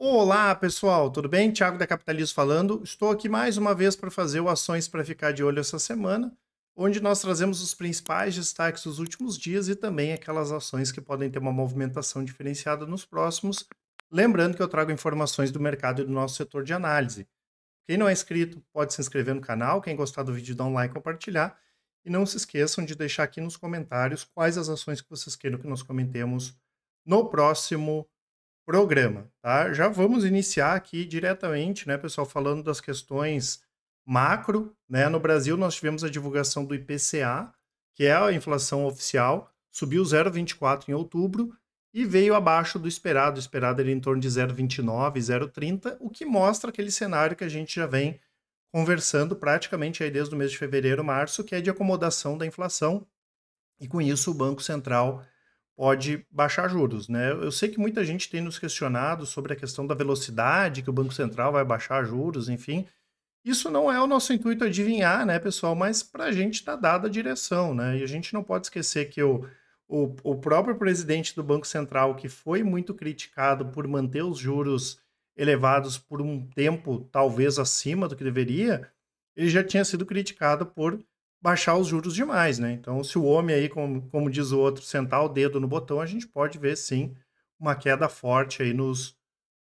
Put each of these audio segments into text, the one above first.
Olá pessoal, tudo bem? Tiago da Capitalismo falando. Estou aqui mais uma vez para fazer o Ações para Ficar de Olho essa semana, onde nós trazemos os principais destaques dos últimos dias e também aquelas ações que podem ter uma movimentação diferenciada nos próximos. Lembrando que eu trago informações do mercado e do nosso setor de análise. Quem não é inscrito pode se inscrever no canal, quem gostar do vídeo dá um like e compartilhar. E não se esqueçam de deixar aqui nos comentários quais as ações que vocês queiram que nós comentemos no próximo programa, tá? Já vamos iniciar aqui diretamente, né, pessoal, falando das questões macro, né? No Brasil nós tivemos a divulgação do IPCA, que é a inflação oficial, subiu 0,24 em outubro e veio abaixo do esperado, o esperado era em torno de 0,29, 0,30, o que mostra aquele cenário que a gente já vem conversando praticamente aí desde o mês de fevereiro, março, que é de acomodação da inflação. E com isso o Banco Central pode baixar juros, né? Eu sei que muita gente tem nos questionado sobre a questão da velocidade que o Banco Central vai baixar juros, enfim. Isso não é o nosso intuito adivinhar, né, pessoal? Mas para a gente está dada a direção, né? E a gente não pode esquecer que o, o, o próprio presidente do Banco Central, que foi muito criticado por manter os juros elevados por um tempo talvez acima do que deveria, ele já tinha sido criticado por baixar os juros demais, né? Então, se o homem aí, como, como diz o outro, sentar o dedo no botão, a gente pode ver sim uma queda forte aí nos,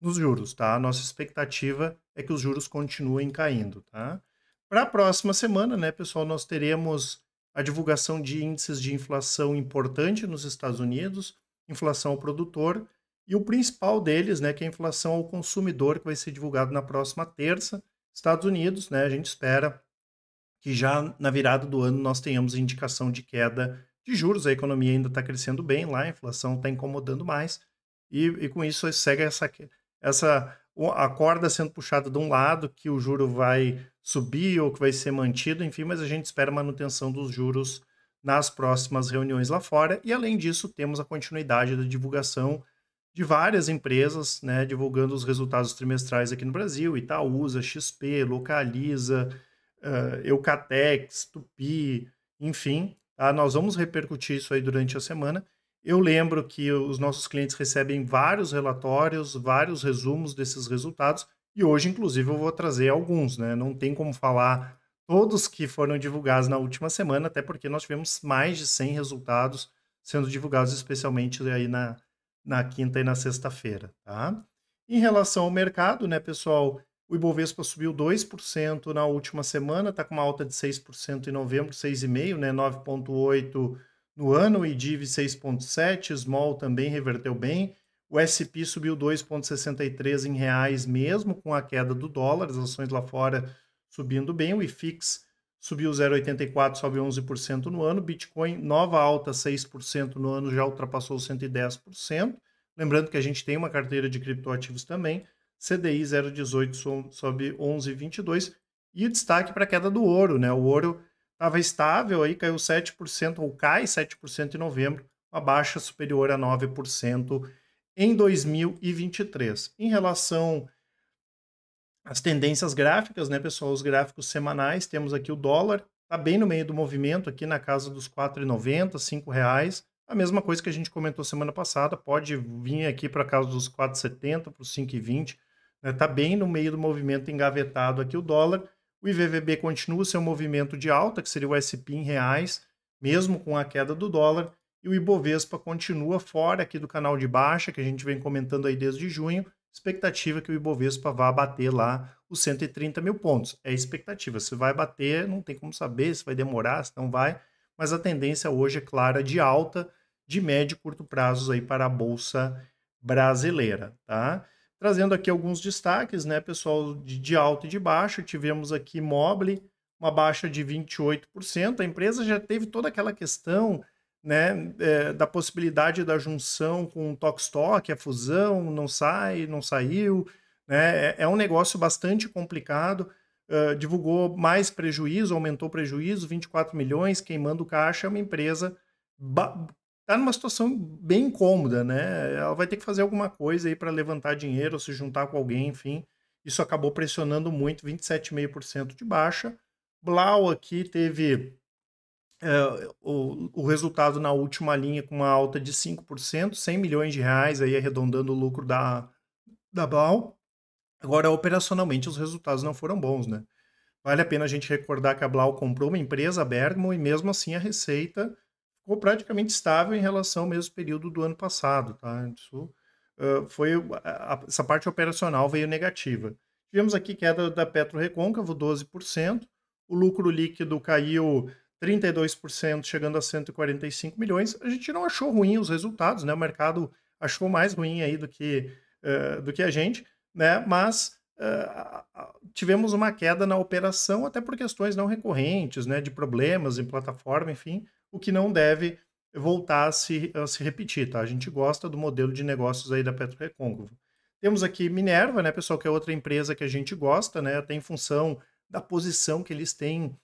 nos juros, tá? A nossa expectativa é que os juros continuem caindo, tá? Para a próxima semana, né, pessoal, nós teremos a divulgação de índices de inflação importante nos Estados Unidos, inflação ao produtor e o principal deles, né, que é a inflação ao consumidor, que vai ser divulgado na próxima terça, Estados Unidos, né, a gente espera que já na virada do ano nós tenhamos indicação de queda de juros, a economia ainda está crescendo bem lá, a inflação está incomodando mais, e, e, com isso segue essa, essa a corda sendo puxada de um lado, que o juro vai subir ou que vai ser mantido, enfim, mas a gente espera manutenção dos juros nas próximas reuniões lá fora, e além disso temos a continuidade da divulgação de várias empresas, né, divulgando os resultados trimestrais aqui no Brasil, Itaúsa, XP, Localiza, uh, Eucatex, Tupi, enfim. Tá? Nós vamos repercutir isso aí durante a semana. Eu lembro que os nossos clientes recebem vários relatórios, vários resumos desses resultados, e hoje, inclusive, eu vou trazer alguns, né? Não tem como falar todos que foram divulgados na última semana, até porque nós tivemos mais de 100 resultados sendo divulgados especialmente aí na, na quinta e na sexta-feira, tá? Em relação ao mercado, né, pessoal, o Ibovespa subiu 2% na última semana, está com uma alta de 6% em novembro, 6,5%, né? 9,8% no ano, e DIV 6,7%, Small também reverteu bem. O SP subiu 2,63 em reais mesmo, com a queda do dólar, as ações lá fora subindo bem. O IFIX subiu 0,84, sobe 11% no ano. Bitcoin, nova alta 6% no ano, já ultrapassou 110%. Lembrando que a gente tem uma carteira de criptoativos também. CDI 0,18 sobe 11,22 e destaque para a queda do ouro, né? O ouro estava estável, aí caiu 7% ou cai 7% em novembro, uma baixa superior a 9% em 2023. Em relação às tendências gráficas, né, pessoal, os gráficos semanais, temos aqui o dólar, está bem no meio do movimento, aqui na casa dos R$ 4,90, R$ reais. A mesma coisa que a gente comentou semana passada, pode vir aqui para a casa dos 4,70, para os 5,20, Está né? Tá bem no meio do movimento engavetado aqui o dólar. O IVVB continua seu movimento de alta, que seria o SP em reais, mesmo com a queda do dólar. E o Ibovespa continua fora aqui do canal de baixa, que a gente vem comentando aí desde junho. Expectativa que o Ibovespa vá bater lá os 130 mil pontos. É expectativa. Se vai bater, não tem como saber se vai demorar, se não vai. Mas a tendência hoje é clara de alta, de médio e curto prazos aí para a Bolsa Brasileira. Tá? Trazendo aqui alguns destaques, né, pessoal, de, de e de baixa. Tivemos aqui Mobile, uma baixa de 28%. A empresa já teve toda aquela questão né, é, da possibilidade da junção com o Tokstok, a fusão, não sai, não saiu. Né, é, é um negócio bastante complicado. Uh, divulgou mais prejuízo, aumentou prejuízo, 24 milhões, queimando caixa. É uma empresa tá numa situação bem incômoda, né? Ela vai ter que fazer alguma coisa aí para levantar dinheiro, ou se juntar com alguém, enfim. Isso acabou pressionando muito, 27,5% de baixa. Blau aqui teve eh, o, o, resultado na última linha com uma alta de 5%, 100 milhões de reais, aí arredondando o lucro da, da Blau. Agora, operacionalmente, os resultados não foram bons, né? Vale a pena a gente recordar que a Blau comprou uma empresa, a Bergamo, e mesmo assim a receita ficou praticamente estável em relação ao mesmo período do ano passado, tá? Isso uh, foi a, a, essa parte operacional veio negativa. Tivemos aqui queda da Petro Recôncavo 12%, o lucro líquido caiu 32%, chegando a 145 milhões. A gente não achou ruim os resultados, né? O mercado achou mais ruim aí do que, uh, do que a gente, né? Mas Uh, tivemos uma queda na operação, até por questões não recorrentes, né, de problemas em plataforma, enfim, o que não deve voltar a se, a se repetir, tá? A gente gosta do modelo de negócios aí da Petro Recôncavo. Temos aqui Minerva, né, pessoal, que é outra empresa que a gente gosta, né, até em função da posição que eles têm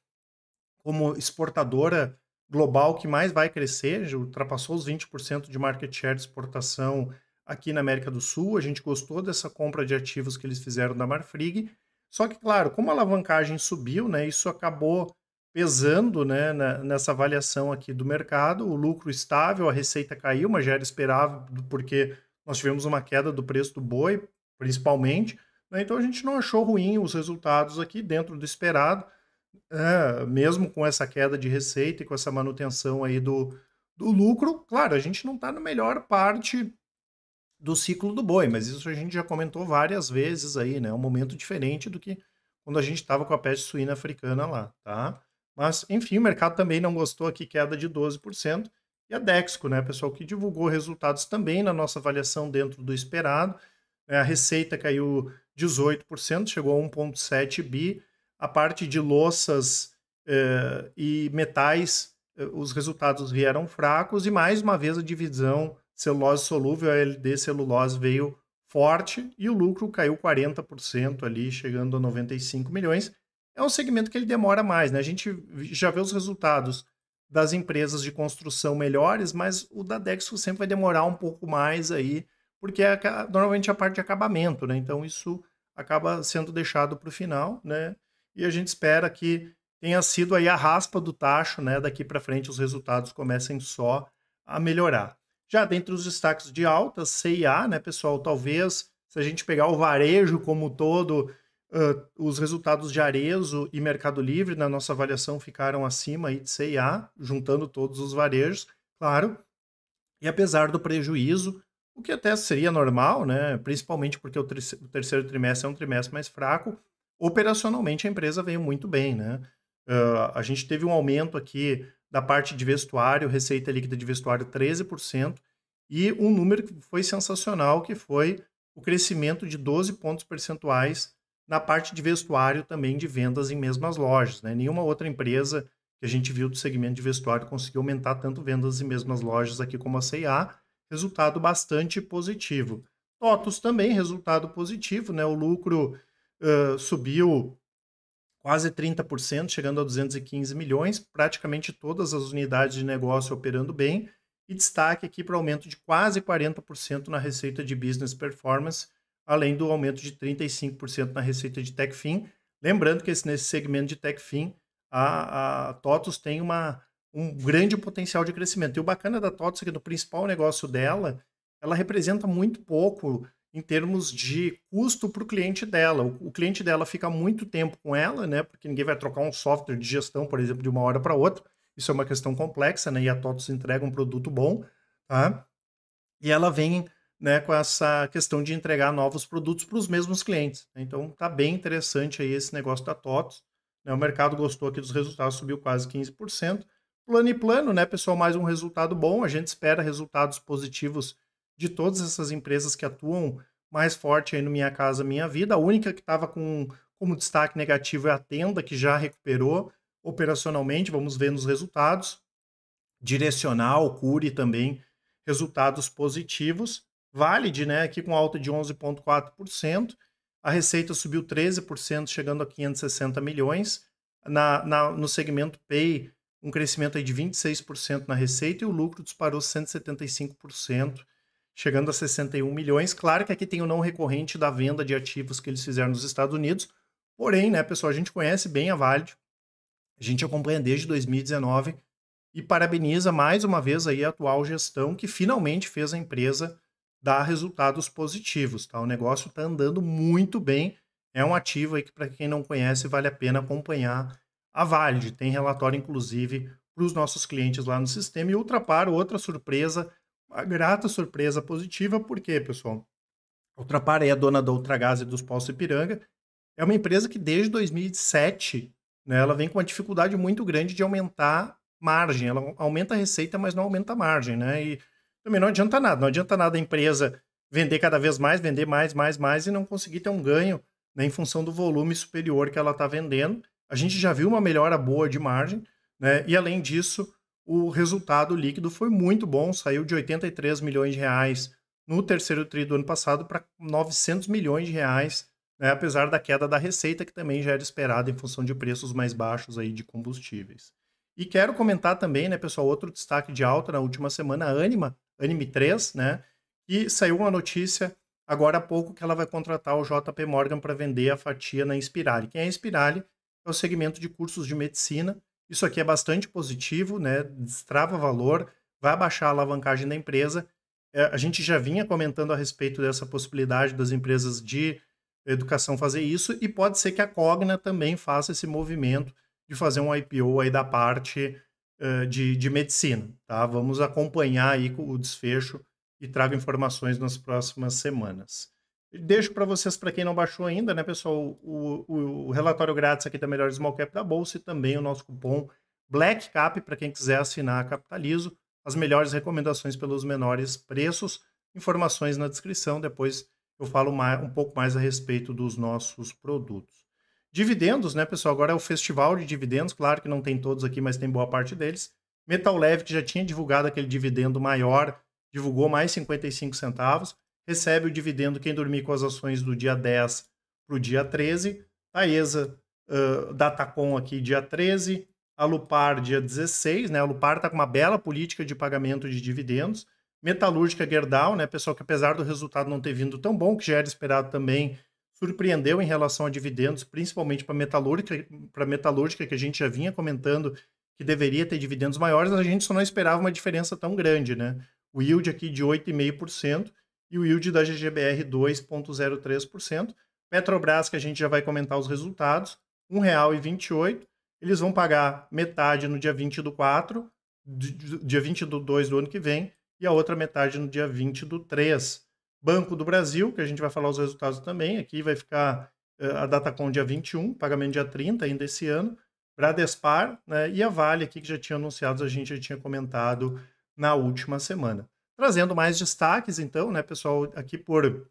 como exportadora global que mais vai crescer, já ultrapassou os 20% de market share de exportação aqui na América do Sul. A gente gostou dessa compra de ativos que eles fizeram da Marfrig. Só que, claro, como a alavancagem subiu, né, isso acabou pesando né, na, nessa avaliação aqui do mercado. O lucro estável, a receita caiu, mas já era esperado porque nós tivemos uma queda do preço do boi, principalmente. Né? Então a gente não achou ruim os resultados aqui dentro do esperado, é, mesmo com essa queda de receita e com essa manutenção aí do, do lucro. Claro, a gente não está na melhor parte do ciclo do boi, mas isso a gente já comentou várias vezes aí, né? É um momento diferente do que quando a gente estava com a peste suína africana lá, tá? Mas, enfim, o mercado também não gostou aqui, queda de 12%. E a Dexco, né, pessoal, que divulgou resultados também na nossa avaliação dentro do esperado. Né, a receita caiu 18%, chegou a 1,7 bi. A parte de louças eh, e metais, eh, os resultados vieram fracos. E mais uma vez a divisão celulose solúvel, ALD celulose, veio forte e o lucro caiu 40% ali, chegando a 95 milhões é um segmento que ele demora mais, né? A gente já vê os resultados das empresas de construção melhores, mas o da Dexco sempre vai demorar um pouco mais aí, porque é normalmente é a parte de acabamento, né? Então isso acaba sendo deixado para o final, né? E a gente espera que tenha sido aí a raspa do tacho, né? Daqui para frente os resultados comecem só a melhorar. Já dentro dos destaques de alta, CIA, né, pessoal? Talvez se a gente pegar o varejo como todo, Uh, os resultados de Arezo e Mercado Livre na nossa avaliação ficaram acima aí de CIA, juntando todos os varejos, claro. E apesar do prejuízo, o que até seria normal, né? principalmente porque o, o terceiro trimestre é um trimestre mais fraco, operacionalmente a empresa veio muito bem. Né? Uh, a gente teve um aumento aqui da parte de vestuário, receita líquida de vestuário 13%, e um número que foi sensacional, que foi o crescimento de 12 pontos percentuais na parte de vestuário também de vendas em mesmas lojas. Né? Nenhuma outra empresa que a gente viu do segmento de vestuário conseguiu aumentar tanto vendas em mesmas lojas aqui como a CIA. Resultado bastante positivo. Totos também, resultado positivo, né? O lucro uh, subiu quase 30%, chegando a 215 milhões, praticamente todas as unidades de negócio operando bem, e destaque aqui para o aumento de quase 40% na receita de business performance, além do aumento de 35% na receita de Techfin. Lembrando que esse, nesse segmento de Techfin, a, a TOTUS tem uma, um grande potencial de crescimento. E o bacana da TOTUS é que no principal negócio dela, ela representa muito pouco em termos de custo para o cliente dela. O, o, cliente dela fica muito tempo com ela, né? Porque ninguém vai trocar um software de gestão, por exemplo, de uma hora para outra. Isso é uma questão complexa, né? E a TOTUS entrega um produto bom, tá? E ela vem né, com essa questão de entregar novos produtos para os mesmos clientes. Né. Então tá bem interessante aí esse negócio da TOTOS. Né? O mercado gostou aqui dos resultados, subiu quase 15%. Plano e plano, né, pessoal, mais um resultado bom. A gente espera resultados positivos de todas essas empresas que atuam mais forte aí no Minha Casa Minha Vida. A única que estava com como destaque negativo é a Tenda, que já recuperou operacionalmente, vamos ver nos resultados. Direcional, Cure também, resultados positivos. Valid, né, aqui com alta de 11,4%, a receita subiu 13%, chegando a 560 milhões. Na, na, no segmento Pay, um crescimento aí de 26% na receita e o lucro disparou 175%, chegando a 61 milhões. Claro que aqui tem o não recorrente da venda de ativos que eles fizeram nos Estados Unidos. Porém, né, pessoal, a gente conhece bem a Valid, a gente acompanha desde 2019 e parabeniza mais uma vez aí a atual gestão que finalmente fez a empresa dá resultados positivos, tá? O negócio está andando muito bem, é um ativo aí que para quem não conhece vale a pena acompanhar a Vale. Tem relatório inclusive para os nossos clientes lá no sistema e Ultrapar, outra surpresa, uma grata surpresa positiva, porque, pessoal, Ultrapar é a dona da Ultragás e dos Poços Ipiranga. É uma empresa que desde 2007, né, ela vem com uma dificuldade muito grande de aumentar margem. Ela aumenta a receita, mas não aumenta a margem, né? E também não adianta nada. Não adianta nada a empresa vender cada vez mais, vender mais, mais, mais e não conseguir ter um ganho né, em função do volume superior que ela está vendendo. A gente já viu uma melhora boa de margem, né? E além disso, o resultado líquido foi muito bom, saiu de 83 milhões de reais no terceiro tri do ano passado para 900 milhões de reais, né, apesar da queda da receita que também já era esperada em função de preços mais baixos aí de combustíveis. E quero comentar também, né, pessoal, outro destaque de alta na última semana, a Anima Anime 3, né? E saiu uma notícia agora há pouco que ela vai contratar o JP Morgan para vender a fatia na Inspirale. Quem é a Inspirale? É o segmento de cursos de medicina. Isso aqui é bastante positivo, né? Destrava valor, vai baixar a alavancagem da empresa. É, a gente já vinha comentando a respeito dessa possibilidade das empresas de educação fazer isso e pode ser que a Cogna também faça esse movimento de fazer um IPO aí da parte de, de medicina. Tá? Vamos acompanhar aí o desfecho e trago informações nas próximas semanas. Deixo para vocês, para quem não baixou ainda, né, pessoal, o, o, o, relatório grátis aqui da Melhor Small Cap da Bolsa e também o nosso cupom Black Cap para quem quiser assinar a Capitalizo, as melhores recomendações pelos menores preços, informações na descrição, depois eu falo mais, um pouco mais a respeito dos nossos produtos. Dividendos, né, pessoal? Agora é o festival de dividendos, claro que não tem todos aqui, mas tem boa parte deles. Metal Leve, que já tinha divulgado aquele dividendo maior, divulgou mais 55 centavos. Recebe o dividendo quem dormir com as ações do dia 10 para o dia 13. Taesa, uh, Datacom aqui, dia 13. A Lupar, dia 16. Né? A Lupar está com uma bela política de pagamento de dividendos. Metalúrgica Gerdau, né, pessoal, que apesar do resultado não ter vindo tão bom, que já era esperado também, surpreendeu em relação a dividendos, principalmente para metalúrgica, para metalúrgica que a gente já vinha comentando que deveria ter dividendos maiores, a gente só não esperava uma diferença tão grande, né? O yield aqui de 8,5% e o yield da GGBR 2,03%. Petrobras, que a gente já vai comentar os resultados, R$ 1,28. Eles vão pagar metade no dia 20 do 4, dia 20 do 2 do ano que vem, e a outra metade no dia 20 do 3. Banco do Brasil, que a gente vai falar os resultados também. Aqui vai ficar eh, a Datacom dia 21, pagamento dia 30 ainda esse ano. Bradespar né, e a Vale aqui, que já tinha anunciado, a gente já tinha comentado na última semana. Trazendo mais destaques, então, né, pessoal, aqui por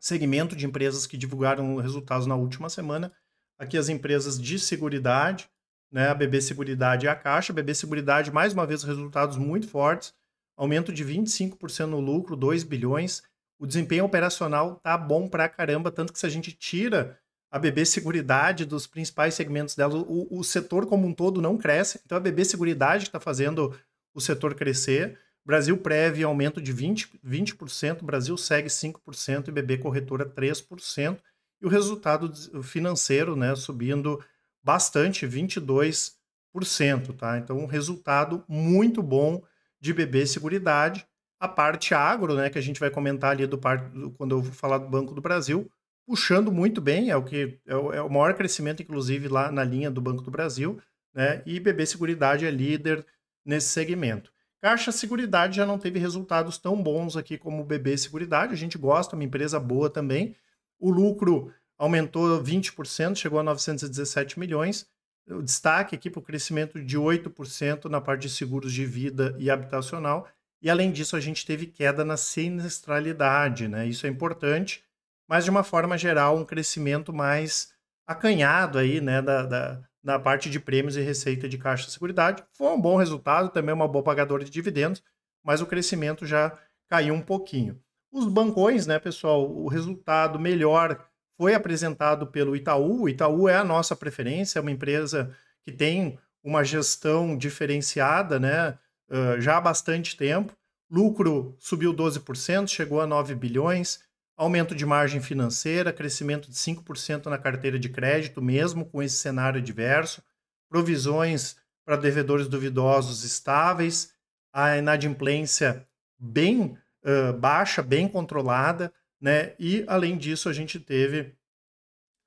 segmento de empresas que divulgaram resultados na última semana. Aqui as empresas de seguridade, né, a BB Seguridade e a Caixa. A BB Seguridade, mais uma vez, resultados muito fortes. Aumento de 25% no lucro, 2 bilhões o desempenho operacional tá bom pra caramba, tanto que se a gente tira a BB Seguridade dos principais segmentos dela, o, o setor como um todo não cresce. Então a BB Seguridade está fazendo o setor crescer. Brasil Prev aumento de 20%, 20% Brasil segue 5% e BB Corretora 3%. E o resultado financeiro né, subindo bastante, 22%. Tá? Então, um resultado muito bom de BB Seguridade a parte agro, né, que a gente vai comentar ali do, par... quando eu falar do Banco do Brasil, puxando muito bem, é o que é o, é o, maior crescimento, inclusive, lá na linha do Banco do Brasil, né? E BB Seguridade é líder nesse segmento. Caixa Seguridade já não teve resultados tão bons aqui como o BB Seguridade, a gente gosta, é uma empresa boa também. O lucro aumentou 20%, chegou a 917 milhões. O destaque aqui para o crescimento de 8% na parte de seguros de vida e habitacional e além disso, a gente teve queda na sinistralidade, né? Isso é importante, mas de uma forma geral, um crescimento mais acanhado aí, né, da, da, da parte de prêmios e receita de caixa de seguridade. Foi um bom resultado, também uma boa pagadora de dividendos, mas o crescimento já caiu um pouquinho. Os bancões, né, pessoal, o resultado melhor foi apresentado pelo Itaú. O Itaú é a nossa preferência, é uma empresa que tem uma gestão diferenciada, né? já há bastante tempo. Lucro subiu 12%, chegou a 9 bilhões. Aumento de margem financeira, crescimento de 5% na carteira de crédito, mesmo com esse cenário adverso. Provisões para devedores duvidosos estáveis. A inadimplência bem uh, baixa, bem controlada. Né? E, além disso, a gente teve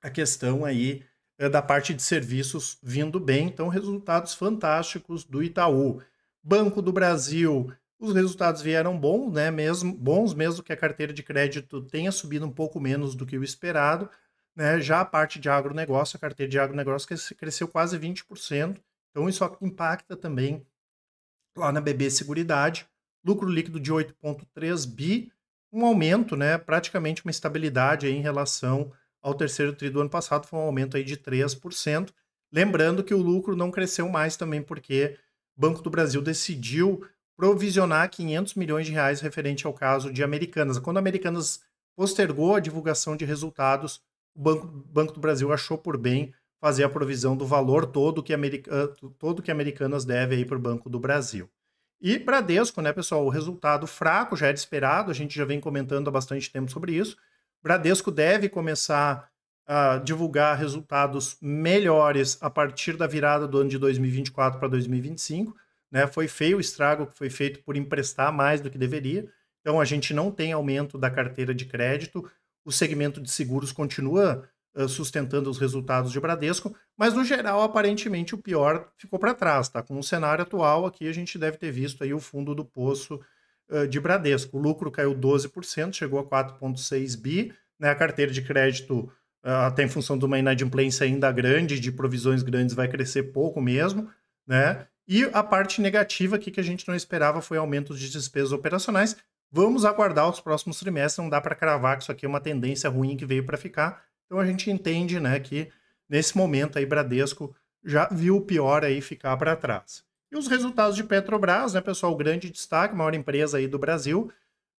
a questão aí da parte de serviços vindo bem. Então, resultados fantásticos do Itaú. Banco do Brasil, os resultados vieram bons, né? Mesmo bons, mesmo que a carteira de crédito tenha subido um pouco menos do que o esperado. Né? Já a parte de agronegócio, a carteira de agronegócio cresceu quase 20%. Então isso impacta também lá na BB Seguridade. Lucro líquido de 8,3 bi, um aumento, né? praticamente uma estabilidade em relação ao terceiro tri do ano passado, foi um aumento aí de 3%. Lembrando que o lucro não cresceu mais também, porque Banco do Brasil decidiu provisionar 500 milhões de reais referente ao caso de Americanas. Quando Americanas postergou a divulgação de resultados, o Banco, Banco do Brasil achou por bem fazer a provisão do valor todo que, America, todo que Americanas deve aí para o Banco do Brasil. E Bradesco, né, pessoal, o resultado fraco já era esperado, a gente já vem comentando há bastante tempo sobre isso. Bradesco deve começar uh, divulgar resultados melhores a partir da virada do ano de 2024 para 2025. Né? Foi feio o estrago que foi feito por emprestar mais do que deveria. Então, a gente não tem aumento da carteira de crédito. O segmento de seguros continua sustentando os resultados de Bradesco, mas no geral, aparentemente, o pior ficou para trás. Tá? Com o cenário atual, aqui a gente deve ter visto aí o fundo do poço uh, de Bradesco. O lucro caiu 12%, chegou a 4,6 bi. Né? A carteira de crédito ah, até em função de uma inadimplência ainda grande, de provisões grandes, vai crescer pouco mesmo, né? E a parte negativa aqui que a gente não esperava foi aumento de despesas operacionais. Vamos aguardar os próximos trimestres, não dá para cravar que isso aqui é uma tendência ruim que veio para ficar. Então a gente entende, né, que nesse momento aí Bradesco já viu o pior aí ficar para trás. E os resultados de Petrobras, né, pessoal, grande destaque, maior empresa aí do Brasil,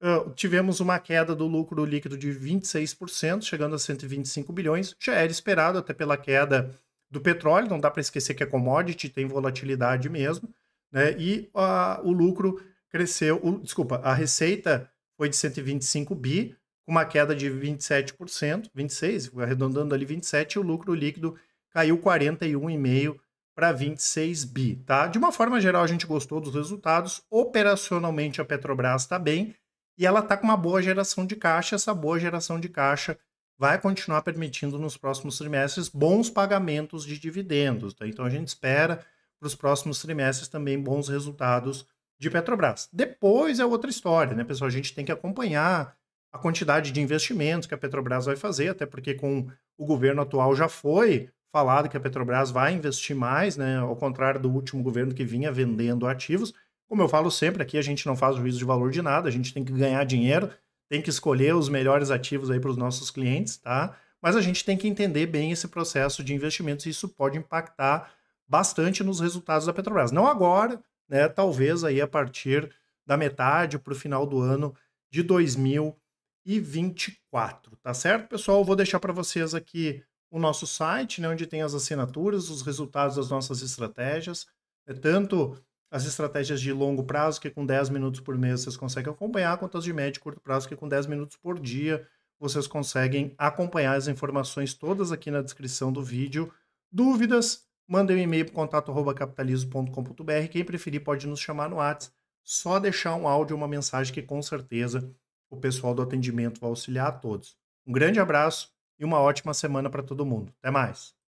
ah, tivemos uma queda do lucro líquido de 26%, chegando a 125 bilhões. Já era esperado até pela queda do petróleo, não dá para esquecer que é commodity, tem volatilidade mesmo. Né? E ah, o lucro cresceu, o, desculpa, a receita foi de 125 bi, com uma queda de 27%, 26%, arredondando ali 27%, e o lucro líquido caiu 41,5% para 26 bi. Tá? De uma forma geral, a gente gostou dos resultados. Operacionalmente, a Petrobras está bem, e ela está com uma boa geração de caixa. Essa boa geração de caixa vai continuar permitindo nos próximos trimestres bons pagamentos de dividendos. Tá? Então a gente espera para os próximos trimestres também bons resultados de Petrobras. Depois é outra história, né, pessoal? A gente tem que acompanhar a quantidade de investimentos que a Petrobras vai fazer, até porque com o governo atual já foi falado que a Petrobras vai investir mais, né, ao contrário do último governo que vinha vendendo ativos. Como eu falo sempre aqui, a gente não faz juízo de valor de nada, a gente tem que ganhar dinheiro, tem que escolher os melhores ativos aí para os nossos clientes, tá? Mas a gente tem que entender bem esse processo de investimentos e isso pode impactar bastante nos resultados da Petrobras. Não agora, né? Talvez aí a partir da metade para o final do ano de 2024, tá certo, pessoal? Eu vou deixar para vocês aqui o nosso site, né, onde tem as assinaturas, os resultados das nossas estratégias, né, tanto as estratégias de longo prazo, que com 10 minutos por mês vocês conseguem acompanhar, quanto as de médio e curto prazo, que com 10 minutos por dia vocês conseguem acompanhar as informações todas aqui na descrição do vídeo. Dúvidas? Manda um e-mail para contato@capitalizo.com.br. Quem preferir pode nos chamar no WhatsApp. Só deixar um áudio, uma mensagem que com certeza o pessoal do atendimento vai auxiliar a todos. Um grande abraço e uma ótima semana para todo mundo. Até mais.